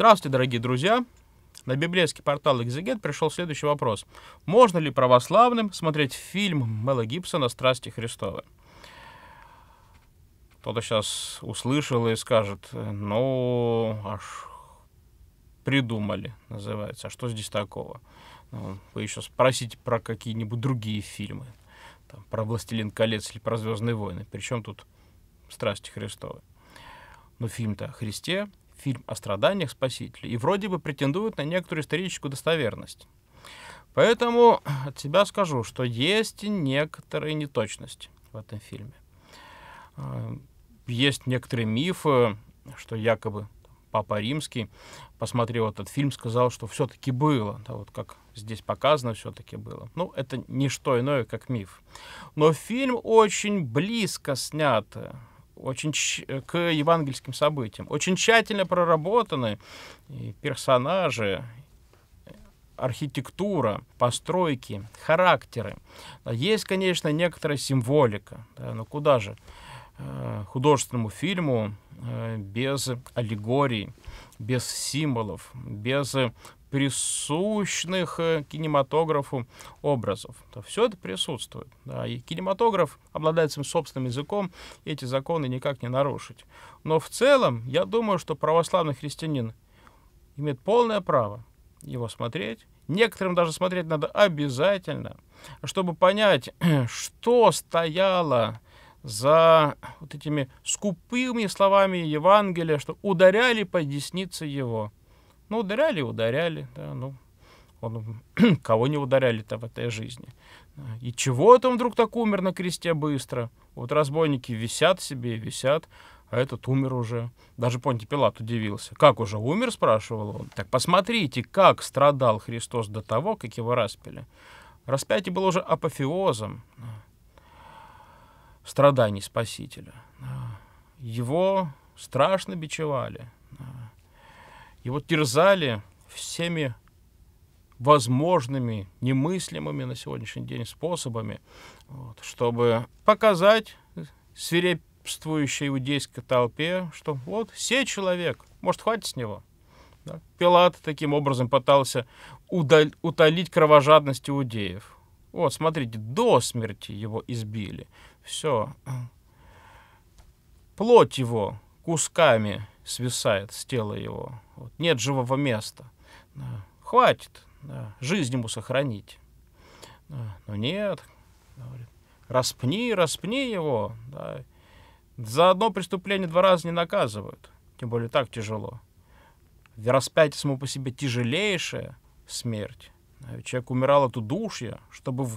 Здравствуйте, дорогие друзья! На библейский портал «Экзегет» пришел следующий вопрос. Можно ли православным смотреть фильм Мела Гибсона «Страсти Христовы»? Кто-то сейчас услышал и скажет, э, ну, аж придумали, называется, а что здесь такого? Ну, вы еще спросите про какие-нибудь другие фильмы, там, про «Властелин колец» или про «Звездные войны». Причем тут «Страсти Христовы»? Ну фильм-то о Христе, фильм о страданиях спасителей и вроде бы претендует на некоторую историческую достоверность. Поэтому от себя скажу, что есть некоторые неточности в этом фильме. А, есть некоторые мифы, что якобы Папа Римский посмотрел этот фильм, сказал, что все-таки было. Да, вот как здесь показано, все-таки было. Ну, это не что иное, как миф. Но фильм очень близко снят очень э, к евангельским событиям. Очень тщательно проработаны и э, персонажи, э, архитектура, постройки, характеры. А есть, конечно, некоторая символика, да, но куда же художественному фильму Э, без аллегорий, без символов, без присущных э, кинематографу образов. То все это присутствует. Да, и кинематограф обладает своим собственным языком, и эти законы никак не нарушить. Но в целом, я думаю, что православный христианин имеет полное право его смотреть. Некоторым даже смотреть надо обязательно, чтобы понять, что стояло за вот этими скупыми словами Евангелия, что ударяли по деснице его. Ну, ударяли, ударяли, да, ну, он, кого не ударяли-то в этой жизни. И чего это он вдруг так умер на кресте быстро? Вот разбойники висят себе и висят, а этот умер уже. Даже Понти Пилат удивился. «Как уже умер?» — спрашивал он. «Так посмотрите, как страдал Христос до того, как его распили». Распятие было уже апофеозом страданий Спасителя. А, его страшно бичевали, а, его терзали всеми возможными, немыслимыми на сегодняшний день способами, вот, чтобы показать свирепствующей иудейской толпе, что вот, все человек, может, хватит с него. Да? Пилат таким образом пытался удаль, утолить кровожадность иудеев. Вот, смотрите, до смерти его избили. Все. Плоть его кусками свисает с тела его. Вот. Нет живого места. Да. Хватит. Да. Жизнь ему сохранить. Да. Но нет. Говорит, распни, распни его. Да. За одно преступление два раза не наказывают. Тем более так тяжело. Распятие само по себе тяжелейшая смерть. Человек умирал от удушья. Чтобы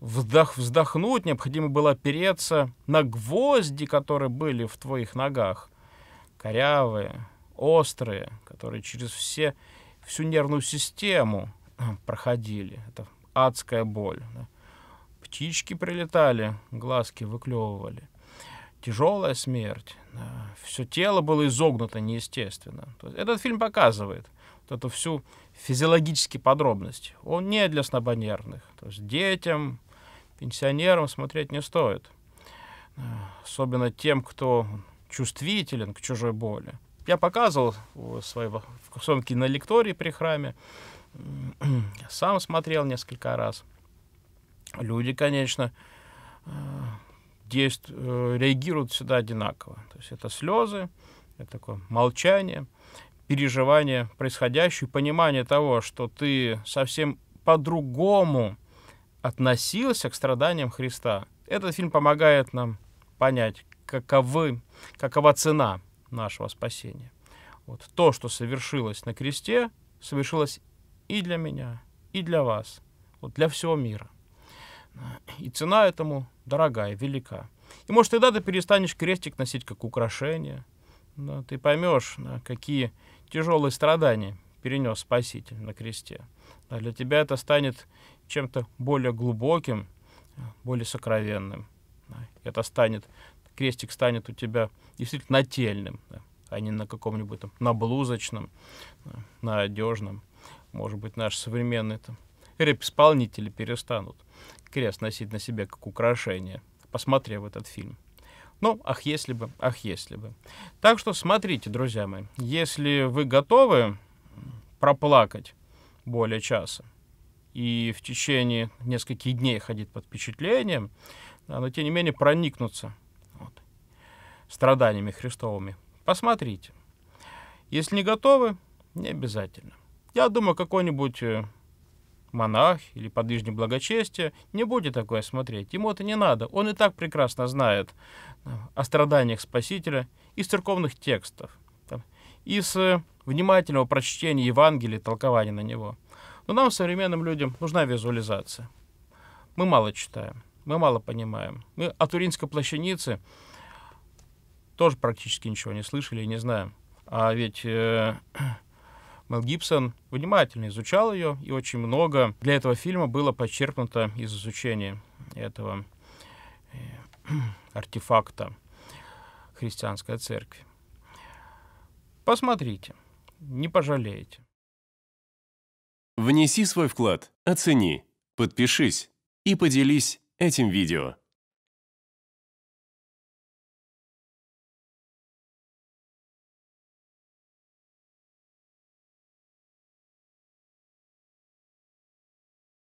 вдох, вздохнуть, необходимо было опереться на гвозди, которые были в твоих ногах. Корявые, острые, которые через все, всю нервную систему э, проходили. Это адская боль. Да. Птички прилетали, глазки выклевывали. Тяжелая смерть. Да. Все тело было изогнуто неестественно. Этот фильм показывает – эту всю физиологические подробности. Он не для слабонервных. То есть детям, пенсионерам смотреть не стоит. Особенно тем, кто чувствителен к чужой боли. Я показывал э, своего в, кусонке на лектории при храме, сам смотрел несколько раз. Люди, конечно, э, действ... Э, реагируют всегда одинаково. То есть это слезы, это такое молчание, переживание происходящего и понимание того, что ты совсем по-другому относился к страданиям Христа. Этот фильм помогает нам понять, каковы, какова цена нашего спасения. Вот то, что совершилось на кресте, совершилось и для меня, и для вас, вот для всего мира. И цена этому дорогая, велика. И может, тогда ты перестанешь крестик носить как украшение, да, ты поймешь, да, какие тяжелые страдания перенес Спаситель на кресте. А для тебя это станет чем-то более глубоким, более сокровенным. Это станет, крестик станет у тебя действительно нательным, а не на каком-нибудь там, на блузочном, на одежном. Может быть, наши современные там рэп-исполнители перестанут крест носить на себе как украшение, посмотрев этот фильм. Ну, ах, если бы, ах, если бы. Так что смотрите, друзья мои, если вы готовы проплакать более часа и в течение нескольких дней ходить под впечатлением, да, но тем не менее проникнуться вот, страданиями Христовыми, посмотрите. Если не готовы, не обязательно. Я думаю, какой-нибудь э, монах или подвижник благочестия не будет такое смотреть. Ему это не надо. Он и так прекрасно знает э, о страданиях Спасителя из церковных текстов, из э, внимательного прочтения Евангелия, толкования на него. Но нам, современным людям, нужна визуализация. Мы мало читаем, мы мало понимаем. Мы о Туринской плащанице тоже практически ничего не слышали и не знаем. А ведь э, Мел Гибсон внимательно изучал ее, и очень много для этого фильма было подчеркнуто из изучения этого э, артефакта христианской церкви. Посмотрите, не пожалеете. Внеси свой вклад, оцени, подпишись и поделись этим видео.